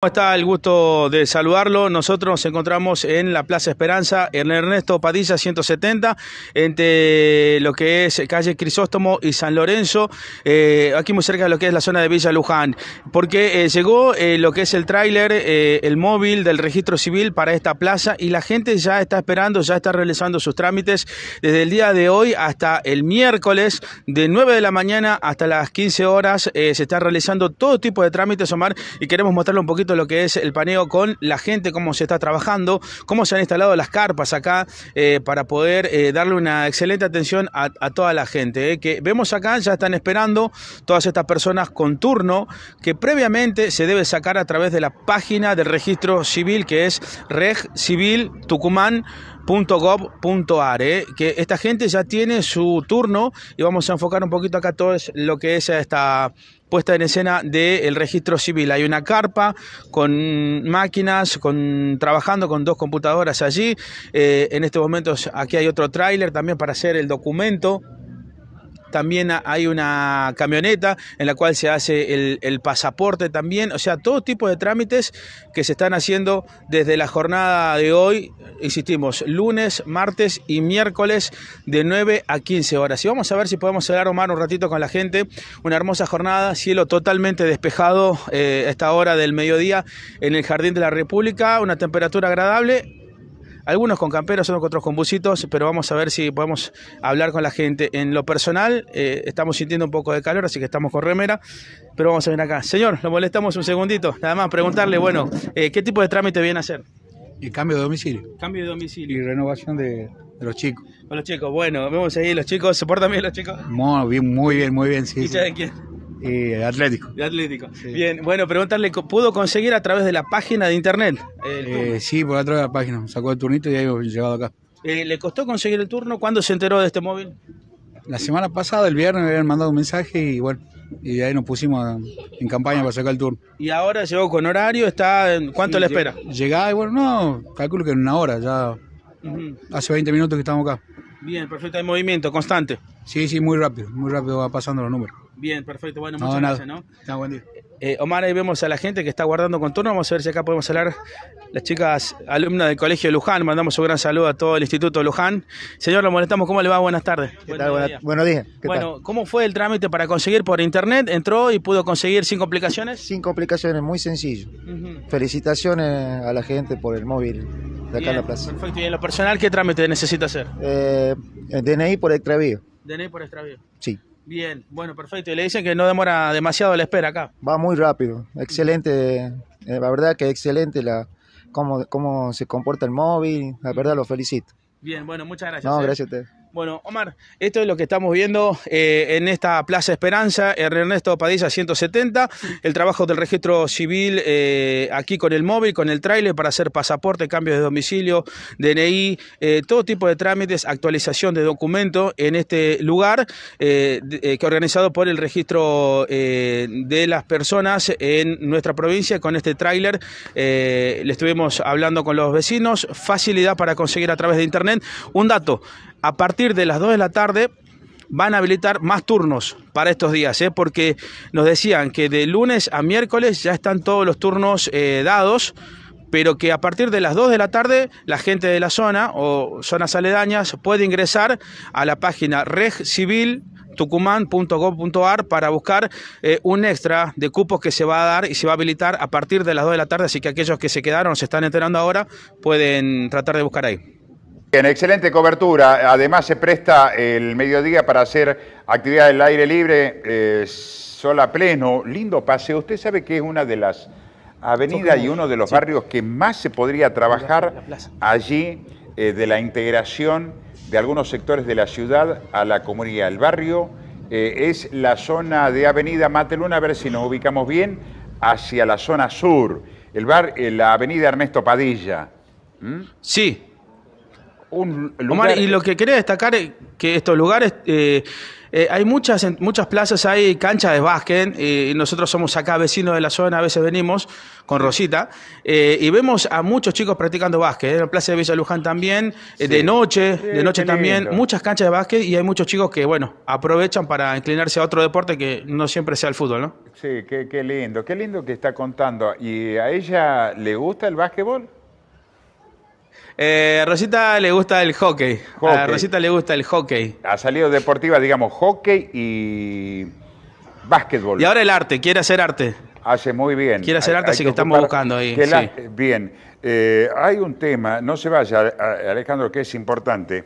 ¿Cómo está? El gusto de saludarlo. Nosotros nos encontramos en la Plaza Esperanza, en Ernesto Padilla 170, entre lo que es calle Crisóstomo y San Lorenzo, eh, aquí muy cerca de lo que es la zona de Villa Luján, porque eh, llegó eh, lo que es el tráiler, el móvil del registro civil para esta plaza y la gente ya está esperando, ya está realizando sus trámites desde el día de hoy hasta el miércoles, de 9 de la mañana hasta las 15 horas, se está realizando todo tipo de trámites, Omar, y queremos mostrarle un poquito lo que es el paneo con la gente, cómo se está trabajando, cómo se han instalado las carpas acá eh, para poder eh, darle una excelente atención a, toda la gente. Eh, que vemos acá, ya están esperando todas estas personas con turno que previamente se debe sacar a través de la página del registro civil que es Reg Civil Tucumán. .gov.ar, eh, que esta gente ya tiene su turno y vamos a enfocar un poquito acá todo lo que es esta puesta en escena del registro civil. Hay una carpa con máquinas, con trabajando con dos computadoras allí. Eh, en este momento aquí hay otro tráiler también para hacer el documento también hay una camioneta en la cual se hace el, pasaporte también, o sea, todo tipo de trámites que se están haciendo desde la jornada de hoy, insistimos, lunes, martes y miércoles de 9 a 15 horas. Y vamos a ver si podemos hablar, mar un ratito con la gente. Una hermosa jornada, cielo totalmente despejado eh, a esta hora del mediodía en el Jardín de la República, una temperatura agradable algunos con camperos, otros con busitos, pero vamos a ver si podemos hablar con la gente. En lo personal, eh, estamos sintiendo un poco de calor, así que estamos con remera, pero vamos a venir acá. Señor, lo molestamos un segundito, nada más preguntarle, bueno, eh, ¿qué tipo de trámite viene a hacer? El cambio de domicilio. Cambio de domicilio. Y renovación de, los chicos. Con los chicos, bueno, vemos ahí los chicos, ¿se portan bien los chicos? Muy bien, muy bien, muy bien, sí. ¿Y saben quién? Y eh, Atlético. De Atlético. Bien, bueno, preguntarle, ¿pudo conseguir a través de la página de internet? Eh, sí, por a de la página. Sacó el turnito y ahí hemos llegado acá. Eh, ¿Le costó conseguir el turno? ¿Cuándo se enteró de este móvil? La semana pasada, el viernes, me habían mandado un mensaje y bueno, y ahí nos pusimos en campaña para sacar el turno. Y ahora llegó con horario, está en... ¿cuánto le espera? Llegá y bueno, no, calculo que en una hora, ya hace 20 minutos que estamos acá. Bien, perfecto, hay movimiento constante. Sí, sí, muy rápido, muy rápido va pasando los números. Bien, perfecto. Bueno, muchas gracias, ¿no? Está buen día. Eh, Omar, ahí vemos a la gente que está guardando contorno. Vamos a ver si acá podemos hablar. Las chicas alumnas del Colegio Luján, mandamos un gran saludo a todo el Instituto Luján. Señor, lo molestamos. ¿Cómo le va? Buenas tardes. ¿Qué tal? Buenos días. bueno, ¿cómo fue el trámite para conseguir por internet? ¿Entró y pudo conseguir sin complicaciones? Sin complicaciones, muy sencillo. Felicitaciones a la gente por el móvil de acá en la plaza. Perfecto. ¿Y en lo personal qué trámite necesita hacer? Eh, eh DNI por extravío. DNI por extravío. Sí. Bien, bueno, perfecto. Y le dicen que no demora demasiado la espera acá. Va muy rápido, excelente, eh, la verdad que excelente la cómo, cómo se comporta el móvil, la verdad lo felicito. Bien, bueno, muchas gracias. No, eh. gracias a usted. Bueno, Omar, esto es lo que estamos viendo eh, en esta Plaza Esperanza, Ernesto Padilla 170, el trabajo del registro civil eh, aquí con el móvil, con el tráiler para hacer pasaporte, cambios de domicilio, DNI, eh, todo tipo de trámites, actualización de documento en este lugar que organizado por el registro de las personas en nuestra provincia con este tráiler. le estuvimos hablando con los vecinos, facilidad para conseguir a través de internet. Un dato, a partir de las 2 de la tarde van a habilitar más turnos para estos días, ¿eh? porque nos decían que de lunes a miércoles ya están todos los turnos eh, dados, pero que a partir de las 2 de la tarde la gente de la zona o zonas aledañas puede ingresar a la página regciviltucuman.gov.ar para buscar eh, un extra de cupos que se va a dar y se va a habilitar a partir de las 2 de la tarde, así que aquellos que se quedaron, se están enterando ahora, pueden tratar de buscar ahí. Bien, excelente cobertura. Además se presta el mediodía para hacer actividades al aire libre, eh, sol a pleno, lindo paseo. Usted sabe que es una de las avenidas y uno de los barrios que más se podría trabajar allí eh, de la integración de algunos sectores de la ciudad a la comunidad. El barrio eh, es la zona de Avenida Mateluna, a ver si nos ubicamos bien, hacia la zona sur. Eh, la Avenida Ernesto Padilla. ¿Mm? Sí, Omar, y lo que quería destacar es que estos lugares. Eh, eh, hay muchas, muchas plazas, hay canchas de básquet, eh, y nosotros somos acá vecinos de la zona, a veces venimos con Rosita, y vemos a muchos chicos practicando básquet, en la Plaza de Villa Luján también, de noche, de noche también, muchas canchas de básquet, y hay muchos chicos que, bueno, aprovechan para inclinarse a otro deporte que no siempre sea el fútbol, ¿no? Sí, qué lindo, qué lindo que está contando. ¿Y a ella le gusta el básquetbol? Eh, Rosita le gusta el hockey. A Rosita le gusta el hockey. Ha salido deportiva, digamos, hockey y básquetbol. Y ahora el arte, quiere hacer arte. Hace muy bien. Quiere hacer arte, así que, estamos buscando ahí. Bien. Eh, hay un tema, no se vaya, Alejandro, que es importante.